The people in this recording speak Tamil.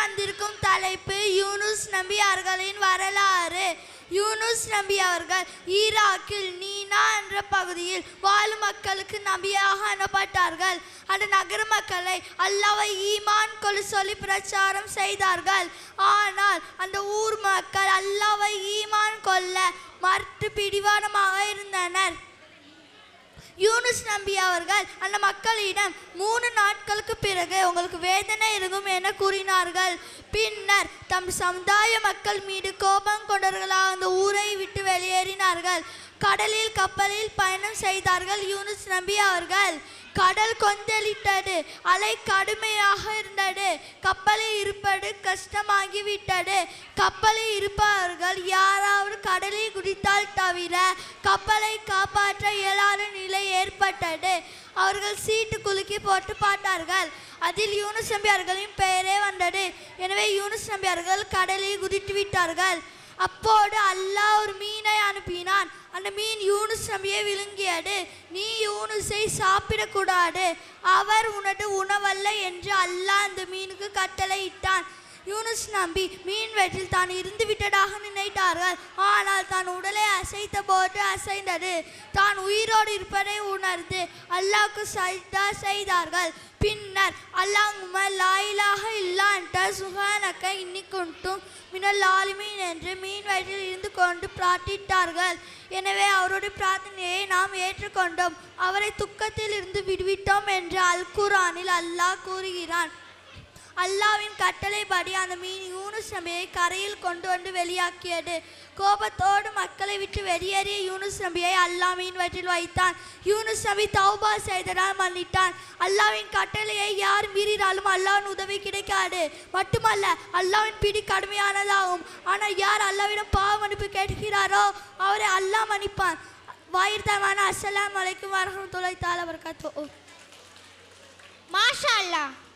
வந்திருக்கும் தலைப்பு யூனுஸ் நம்பி அவர்களின் வரலாறு யூனுஸ் நம்பி அவர்கள் ஈராக்கில் நீனா என்ற பகுதியில் வாழும் மக்களுக்கு நம்பியாக அனுப்பப்பட்டார்கள் அந்த நகர மக்களை அல்லாவை ஈமான் கொலு சொல்லி பிரச்சாரம் செய்தார்கள் ஆனால் அந்த ஊர் மக்கள் அல்லாவை ஈமான் கொல்ல மறுத்து பிடிவானமாக இருந்தனர் யூனுஸ் நம்பி அவர்கள் அந்த மக்களிடம் மூணு நாட்களுக்கு பிறகு உங்களுக்கு வேதனை இருக்கும் என கூறினார்கள் பின்னர் தம் சமுதாய மக்கள் மீது கோபம் கொண்டவர்களாக அந்த ஊரை விட்டு வெளியேறினார்கள் கடலில் கப்பலில் பயணம் செய்தார்கள் யூனுஸ் நபி அவர்கள் கடல் கொந்தளித்தது அலை கடுமையாக இருந்தது கப்பலில் இருப்பது கஷ்டமாகிவிட்டது கப்பலில் இருப்பவர்கள் யாராவது கடலில் குதித்தால் தவிர கப்பலை காப்பாற்ற இயலாத நிலை ஏற்பட்டது அவர்கள் சீட்டு குலுக்கி போட்டு பார்த்தார்கள் அதில் யூனுஸ் நம்பியார்களின் பெயரே வந்தது எனவே யூனுஸ் நம்பியார்கள் கடலில் குதித்து விட்டார்கள் அப்போது அல்லாஹ் ஒரு மீனை அனுப்பினான் அந்த மீன் யூனுஸ் நம்பியே விழுங்கியாடு நீ யூனுஸை சாப்பிடக்கூடாது அவர் உனது உணவல்ல என்று அல்லாஹ் அந்த மீனுக்கு கட்டளை இட்டான் யூனுஸ் நம்பி மீன் வயிற்றில் தான் இருந்து விட்டதாக நினைத்தார்கள் ஆனால் தான் உடலை அசைத்த போது அசைந்தது தான் உயிரோடு இருப்பதை உணர்ந்து அல்லாவுக்கு சைதா செய்தார்கள் பின்னர் அல்லாஹ் லாயிலாக இல்லான்ட்ட சுக இன்னிக்குண்டும் மினல் ஆளுமீன் என்று மீன் வயிற்றில் இருந்து கொண்டு பிரார்த்தித்தார்கள் எனவே அவருடைய பிரார்த்தனையை நாம் ஏற்றுக்கொண்டோம் அவரை துக்கத்தில் இருந்து விடுவிட்டோம் என்று அல்குரானில் அல்லாஹ் கூறுகிறான் அல்லாவின் கட்டளைப்படி அந்த மீன் யூனுஸ் நபியை கரையில் கொண்டு வந்து வெளியாக்கியது கோபத்தோடு மக்களை விட்டு வெளியேறிய யூனுஸ் நபியை அல்லாஹ் மீன் வயிற்றில் வைத்தான் யூனுஸ் நபி தௌபா செய்ததால் மன்னித்தான் அல்லாவின் கட்டளையை யார் மீறினாலும் அல்லாவின் உதவி கிடைக்காது மட்டுமல்ல அல்லாவின் பிடி கடுமையானதாகும் ஆனால் யார் அல்லாவிடம் பாவ மன்னிப்பு கேட்கிறாரோ அவரை அல்லாஹ் மன்னிப்பான் வாயிர்த்தமான அஸ்லாம் வலைக்கும் துளைத்தால் அவர் வரகாத்தோ மாஷா அல்லாஹ்